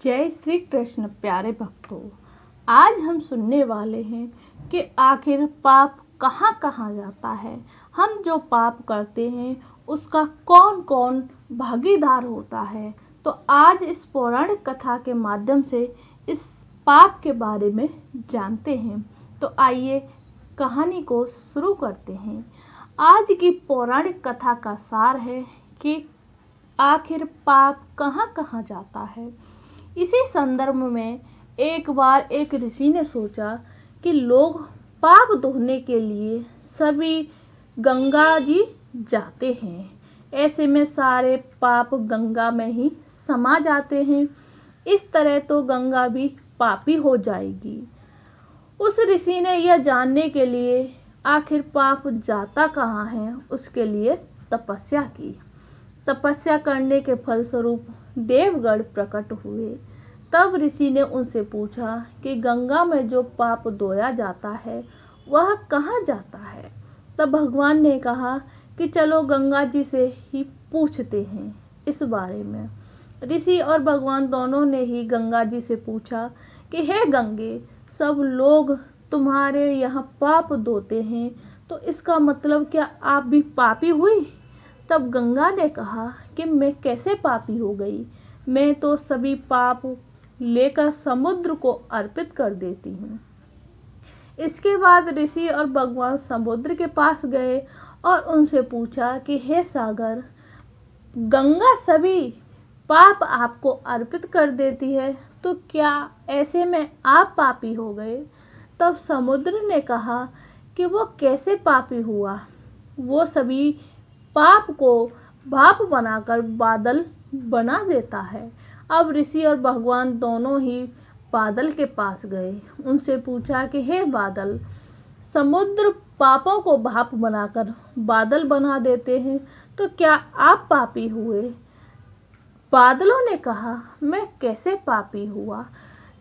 जय श्री कृष्ण प्यारे भक्तों आज हम सुनने वाले हैं कि आखिर पाप कहाँ कहाँ जाता है हम जो पाप करते हैं उसका कौन कौन भागीदार होता है तो आज इस पौराणिक कथा के माध्यम से इस पाप के बारे में जानते हैं तो आइए कहानी को शुरू करते हैं आज की पौराणिक कथा का सार है कि आखिर पाप कहाँ कहाँ जाता है इसी संदर्भ में एक बार एक ऋषि ने सोचा कि लोग पाप धोने के लिए सभी गंगा जी जाते हैं ऐसे में सारे पाप गंगा में ही समा जाते हैं इस तरह तो गंगा भी पापी हो जाएगी उस ऋषि ने यह जानने के लिए आखिर पाप जाता कहाँ है उसके लिए तपस्या की तपस्या करने के फलस्वरूप देवगढ़ प्रकट हुए तब ऋषि ने उनसे पूछा कि गंगा में जो पाप धोया जाता है वह कहाँ जाता है तब भगवान ने कहा कि चलो गंगा जी से ही पूछते हैं इस बारे में ऋषि और भगवान दोनों ने ही गंगा जी से पूछा कि हे गंगे सब लोग तुम्हारे यहाँ पाप धोते हैं तो इसका मतलब क्या आप भी पापी हुई तब गंगा ने कहा कि मैं कैसे पापी हो गई मैं तो सभी पाप लेकर समुद्र को अर्पित कर देती हूँ इसके बाद ऋषि और भगवान समुद्र के पास गए और उनसे पूछा कि हे सागर गंगा सभी पाप आपको अर्पित कर देती है तो क्या ऐसे में आप पापी हो गए तब समुद्र ने कहा कि वो कैसे पापी हुआ वो सभी पाप को भाप बनाकर बादल बना देता है अब ऋषि और भगवान दोनों ही बादल के पास गए उनसे पूछा कि हे बादल समुद्र पापों को भाप बनाकर बादल बना देते हैं तो क्या आप पापी हुए बादलों ने कहा मैं कैसे पापी हुआ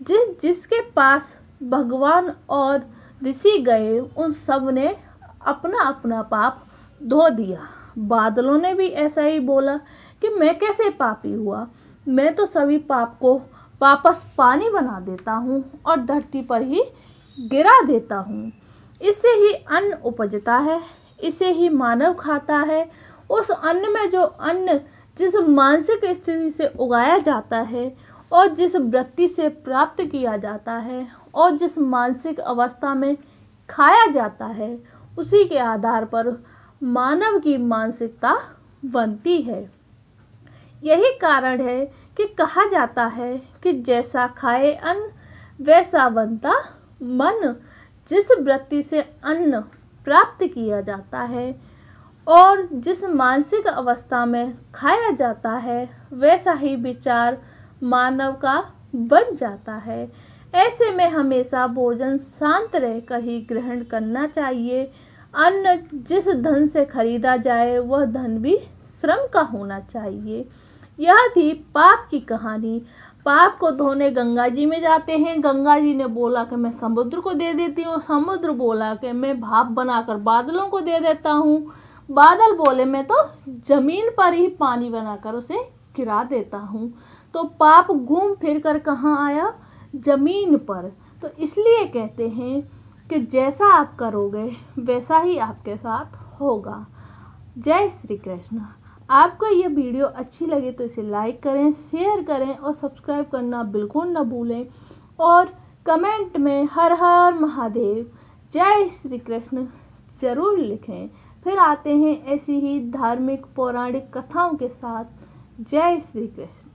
जिस जिसके पास भगवान और ऋषि गए उन सब ने अपना अपना पाप धो दिया बादलों ने भी ऐसा ही बोला कि मैं कैसे पापी हुआ मैं तो सभी पाप को वापस पानी बना देता हूँ और धरती पर ही गिरा देता हूँ इससे ही अन्न उपजता है इसे ही मानव खाता है उस अन्न में जो अन्न जिस मानसिक स्थिति से उगाया जाता है और जिस वृत्ति से प्राप्त किया जाता है और जिस मानसिक अवस्था में खाया जाता है उसी के आधार पर मानव की मानसिकता बनती है यही कारण है कि कहा जाता है कि जैसा खाए अन्न वैसा बनता मन जिस वृत्ति से अन्न प्राप्त किया जाता है और जिस मानसिक अवस्था में खाया जाता है वैसा ही विचार मानव का बन जाता है ऐसे में हमेशा भोजन शांत रहकर ही ग्रहण करना चाहिए अन्न जिस धन से खरीदा जाए वह धन भी श्रम का होना चाहिए यह थी पाप की कहानी पाप को धोने गंगा जी में जाते हैं गंगा जी ने बोला कि मैं समुद्र को दे देती हूँ समुद्र बोला कि मैं भाप बनाकर बादलों को दे देता हूँ बादल बोले मैं तो ज़मीन पर ही पानी बनाकर उसे गिरा देता हूँ तो पाप घूम फिर कर कहाँ आया ज़मीन पर तो इसलिए कहते हैं कि जैसा आप करोगे वैसा ही आपके साथ होगा जय श्री कृष्ण आपको यह वीडियो अच्छी लगे तो इसे लाइक करें शेयर करें और सब्सक्राइब करना बिल्कुल न भूलें और कमेंट में हर हर महादेव जय श्री कृष्ण ज़रूर लिखें फिर आते हैं ऐसी ही धार्मिक पौराणिक कथाओं के साथ जय श्री कृष्ण